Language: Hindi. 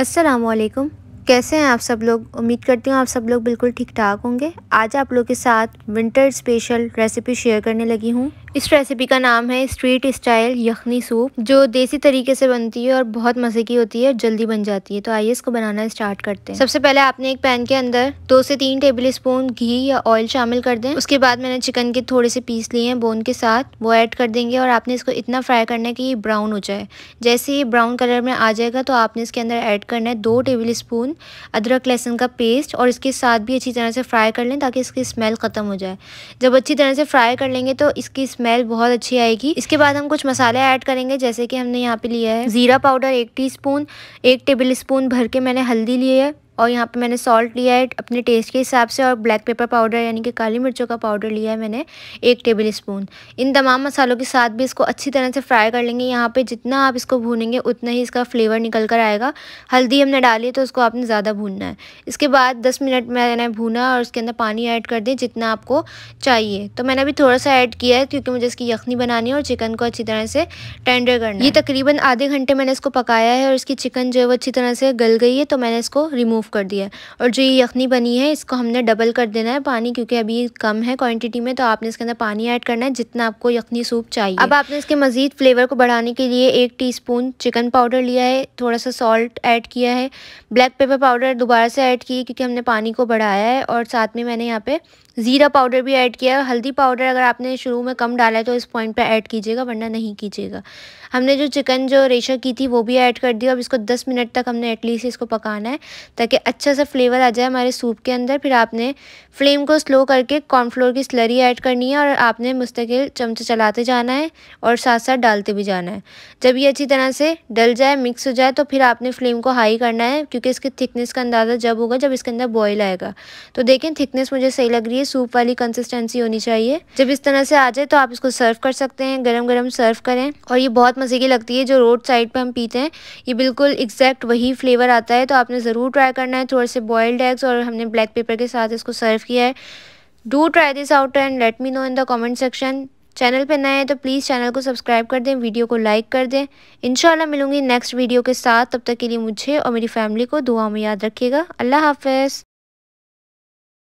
असलकम कैसे हैं आप सब लोग उम्मीद करती हूँ आप सब लोग बिल्कुल ठीक ठाक होंगे आज आप लोग के साथ विंटर स्पेशल रेसिपी शेयर करने लगी हूँ इस रेसिपी का नाम है स्ट्रीट स्टाइल यखनी सूप जो देसी तरीके से बनती है और बहुत मज़े की होती है जल्दी बन जाती है तो आइए इसको बनाना स्टार्ट करते हैं सबसे पहले आपने एक पैन के अंदर दो से तीन टेबल स्पून घी या ऑयल शामिल कर दें उसके बाद मैंने चिकन के थोड़े से पीस लिए हैं बोन के साथ वो ऐड कर देंगे और आपने इसको इतना फ्राई करना है कि ये ब्राउन हो जाए जैसे ये ब्राउन कलर में आ जाएगा तो आपने इसके अंदर ऐड करना है दो टेबल स्पून अदरक लहसुन का पेस्ट और इसके साथ भी अच्छी तरह से फ्राई कर लें ताकि इसकी स्मेल ख़त्म हो जाए जब अच्छी तरह से फ्राई कर लेंगे तो इसकी स्मेल बहुत अच्छी आएगी इसके बाद हम कुछ मसाले ऐड करेंगे जैसे कि हमने यहाँ पे लिया है ज़ीरा पाउडर एक स्पून एक टेबल स्पून भर के मैंने हल्दी ली है और यहाँ पे मैंने सॉल्ट लिया है अपने टेस्ट के हिसाब से और ब्लैक पेपर पाउडर यानी कि काली मिर्चों का पाउडर लिया है मैंने एक टेबल स्पून इन तमाम मसालों के साथ भी इसको अच्छी तरह से फ्राई कर लेंगे यहाँ पे जितना आप इसको भूनेंगे उतना ही इसका फ्लेवर निकल कर आएगा हल्दी हमने डाली तो उसको आपने ज़्यादा भूनना है इसके बाद दस मिनट मैंने भूना और उसके अंदर पानी ऐड कर दें जितना आपको चाहिए तो मैंने अभी थोड़ा सा ऐड किया है क्योंकि मुझे इसकी यखनी बनानी है और चिकन को अच्छी तरह से टेंडर करना ये तकरीबन आधे घंटे मैंने इसको पकाया है और इसकी चिकन जो है वो अच्छी तरह से गल गई है तो मैंने इसको रिमूव रिमूव कर दिया है और जो ये यखनी बनी है इसको हमने डबल कर देना है पानी क्योंकि अभी कम है क्वांटिटी में तो आपने इसके अंदर पानी ऐड करना है जितना आपको यखनी सूप चाहिए अब आपने इसके मज़ीद फ्लेवर को बढ़ाने के लिए एक टी चिकन पाउडर लिया है थोड़ा सा सॉल्ट ऐड किया है ब्लैक पेपर पाउडर दोबारा से ऐड किया क्योंकि हमने पानी को बढ़ाया है और साथ में मैंने यहाँ पर ज़ीरा पाउडर भी ऐड किया है हल्दी पाउडर अगर आपने शुरू में कम डाला है तो इस पॉइंट पे ऐड कीजिएगा वरना नहीं कीजिएगा हमने जो चिकन जो रेशा की थी वो भी ऐड कर दिया अब इसको 10 मिनट तक हमने एटलीस्ट इसको पकाना है ताकि ताकि अच्छा सा फ्लेवर आ जाए हमारे सूप के अंदर फिर आपने फ्लेम को स्लो करके कॉर्नफ्लोर की स्लरी ऐड करनी है और आपने मुस्तकिल चमचे चलाते जाना है और साथ साथ डालते भी जाना है जब ये अच्छी तरह से डल जाए मिक्स हो जाए तो फिर आपने फ्लेम को हाई करना है क्योंकि इसकी थिकनेस का अंदाज़ा जब होगा जब इसके अंदर बॉयल आएगा तो देखें थिकनेस मुझे सही लग रही है सूप वाली कंसिस्टेंसी होनी चाहिए जब इस तरह से आ जाए तो आप इसको सर्व कर सकते हैं गर्म गर्म सर्व करें और ये बहुत मज़े की लगती है जो रोड साइड पर हम पीते हैं ये बिल्कुल एग्जैक्ट वही फ्लेवर आता है तो आपने ज़रूर ट्राई करना करना है थोड़े से बॉयल्ड एग्स और हमने ब्लैक पेपर के साथ इसको सर्व किया है do try this out and let me know in the comment section channel पर नए हैं तो प्लीज़ चैनल को सब्सक्राइब कर दें वीडियो को लाइक कर दें इंशाल्लाह मिलूंगी नेक्स्ट वीडियो के साथ तब तक के लिए मुझे और मेरी फैमिली को दुआ में याद रखिएगा अल्लाह हाफिज़